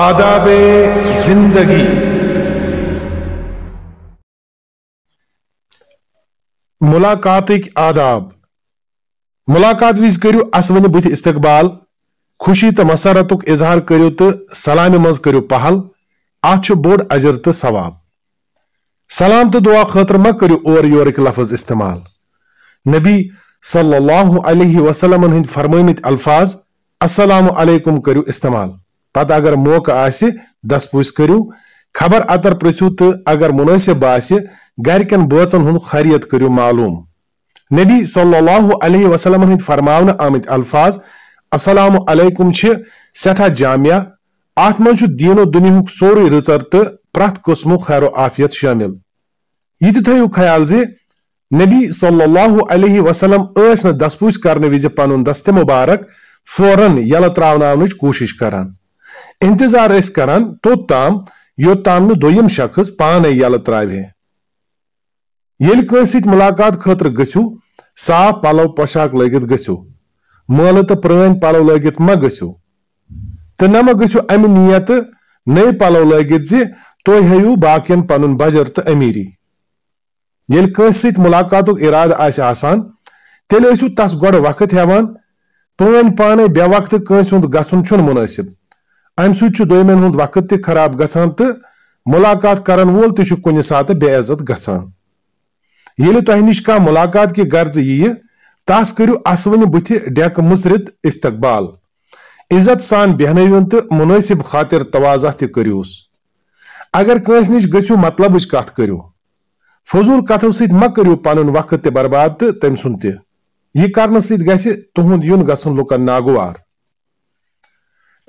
आदाब जिंदगी मुलाकात आदाब मुलाकात वज कर असवन बुथ इस्तबाल खुशी तो मसरत इजहार करो तो सलाम मज कर पहल अत बोड अजर तो सवाब सलाम तो दुआ खतर मा करू और योरक लफज इस्तेमाल नबी सल्लल्लाहु अलैहि वसल्लम हंद फरमित अल्फाज अस्सलाम अलैकुम करू इस्तेमाल पत अगर मौका आसि पुस करू खबर अतर पृछू तो अगर मुनसिब आसि गरकन बचन हूँ खरियत करू मालूम नबी सल वसलम हंद फरमान आमित अल्फाज असलम अलैकुम सठा जामिया अत मज दीनो दुनिया सोरे रचर तो प्रथ कस्म खैर आफियत शामिल यह थो ख्याल जी नबी सल वसलम दस पुस कर کرنہٕ وِزِ दस्त मुबारक फौरन यल त्रावन ترٛاوناونٕچ करान इंतजार करान तोताम योताम दोयम शख्स पान यल त्रा मुलाकात खतर गु साफ पलव पोशाक लगित गु मल तो पुरान पलव लगित मा गु तो न मा गु अमि नियत नई पलव लगित जि तुम हयु बाकियन पन बजर तो अमीरी ये मुलाकात इराद आसान तेल तस गोड़ वक्त हेवान पुन पान बे वक्त कंस हूं गुन मुनसिब अम सोमन हूं वक्त त खराब ग मुलाकात कर वोल तुन सात बेइज्जत ग तह नश कह मुलाकात कि गर्ज यी तस करू असवन बुथ डेक मुसरत इस्तकबाल इज्जत सान बहनवन तो मुनसिब खातिर तवाजा त करूस अगर कंस नश गु मतलब कत करू फजूल कथो स करू पन वक्त त तो तम सुन यह कर तुद युन ग लुकन नागवार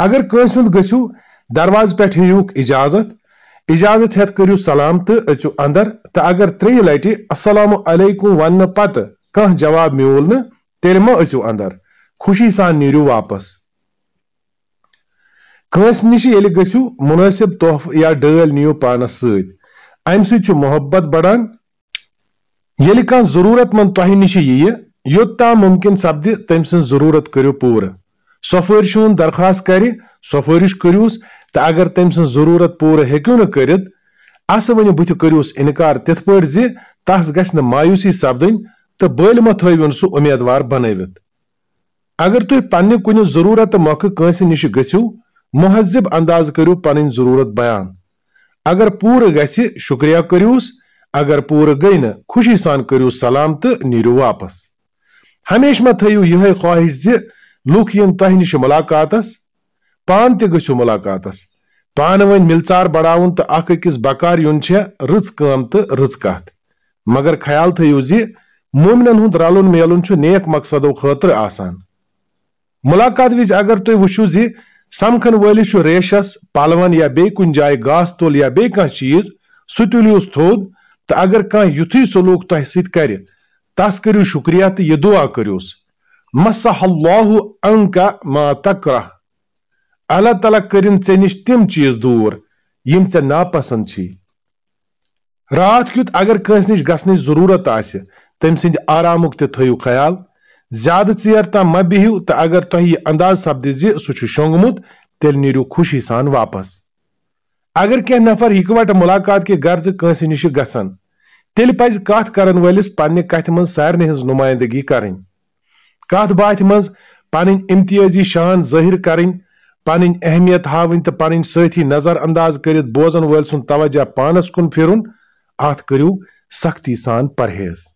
अगर कंस हुंद दरवाज पे हियुक इजाजत इजाजत हेत करू सलाम तो अचु अंदर तो अगर त्रे लटि असलकुम वन पत कह जवाब मूल न तेल मा अचु अंदर खुशी सान नीरु वापस कंस निश ये गु मुनसिब तोहफ या डल नियो पानस सम मोहब्बत बढ़ान ये कह जरूरत मंद तह निश यी योत मुमकिन सपद तम जरूरत करू पूरा सफर हुन दरख्वास्त कर सफरिश करूस तो अगर तम जरूरत पूरे हेकू न कर अस वन करूस इनकार तिथ पे तस ग मायूसी सपदन तो बल मा थवन सह उमेदवार बनव अगर तुम पन्ह कुन जरूरत मौक कंस नश गु महजब अंदाज करू पन जरूरत बयान अगर पूरे गि शुक्रिया करूस अगर पूरे गई न खुशी सान करू सलाम तो नीरू वापस हमेशा मा थो यह ख्वाहिश लुख यन तह नश मुलाकात पान तु मुलाकात पान वन मिलचार बढ़ावन तो अकस बकार युन रच कम तो रच कत मगर ख्याल थो मोमिन हूं रलन मेलन नेक मकसदो खतर आसान मुलाकात वज अगर तुम वो जि समखन वलिस रेशस पलवन या बे कुन जाए गास तुल या बे कह चीज सू तुलिस थोद तो अगर कह यु सलूक तह सर तस करू शुक्रिया तो यह दुआ करूस मसहल्लाहु अंका मा तकरा अल्लाह ताला करिन से चीज दूर यम से नापसंद छी रात क्युत अगर कंस निश जरूरत आसे तम सिंद आरामुक ते ज्यादा चेयर ता म बिहिव त अगर तो अंदाज सपदि जि सु तेल नीरू खुशी सान वापस अगर कह नफर इकवट मुलाकात के गर्ज कंस निश गसन तेल पज कथ करन वलिस पन्ने कथ मन हज नुमाइंदगी करें कत बात मज पन इम्तियाजी शान जाहिर करें पन अहमियत हावन तो पन सी नजर अंदाज कर बोजन वल तवजह पानस कुन फिर अत करू सख्ती सान परहेज़